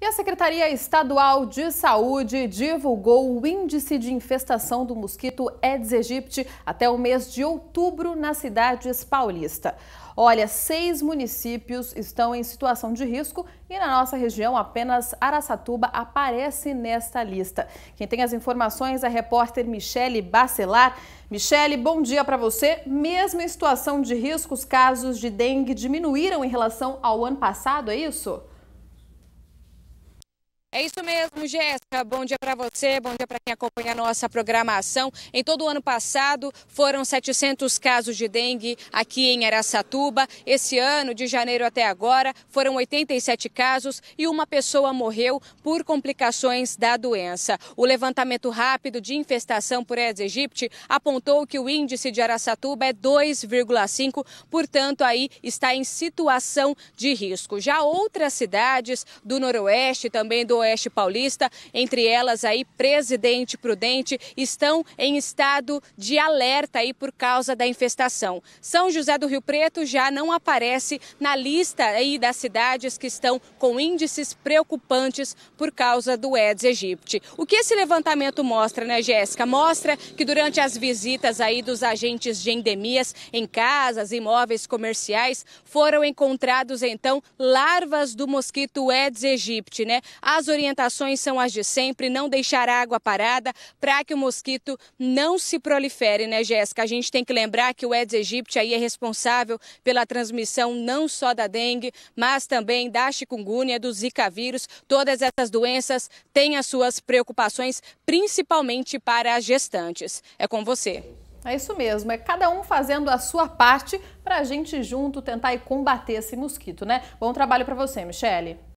E a Secretaria Estadual de Saúde divulgou o índice de infestação do mosquito Aedes aegypti até o mês de outubro nas cidades paulista. Olha, seis municípios estão em situação de risco e na nossa região apenas Araçatuba aparece nesta lista. Quem tem as informações é a repórter Michele Bacelar. Michele, bom dia para você. Mesmo em situação de risco, os casos de dengue diminuíram em relação ao ano passado, é isso? É isso mesmo, Jéssica. Bom dia para você, bom dia para quem acompanha a nossa programação. Em todo o ano passado, foram 700 casos de dengue aqui em Aracatuba. Esse ano, de janeiro até agora, foram 87 casos e uma pessoa morreu por complicações da doença. O levantamento rápido de infestação por Aedes aegypti apontou que o índice de Aracatuba é 2,5, portanto, aí está em situação de risco. Já outras cidades do noroeste, também do oeste, Oeste Paulista, entre elas aí Presidente Prudente, estão em estado de alerta aí por causa da infestação. São José do Rio Preto já não aparece na lista aí das cidades que estão com índices preocupantes por causa do Aedes aegypti. O que esse levantamento mostra, né, Jéssica? Mostra que durante as visitas aí dos agentes de endemias em casas, imóveis comerciais, foram encontrados então larvas do mosquito Aedes aegypti, né? As orientações são as de sempre: não deixar a água parada para que o mosquito não se prolifere, né, Jéssica? A gente tem que lembrar que o Aedes aegypti aí é responsável pela transmissão não só da dengue, mas também da chikungunya, do Zika vírus. Todas essas doenças têm as suas preocupações, principalmente para as gestantes. É com você. É isso mesmo, é cada um fazendo a sua parte para a gente junto tentar e combater esse mosquito, né? Bom trabalho para você, Michele.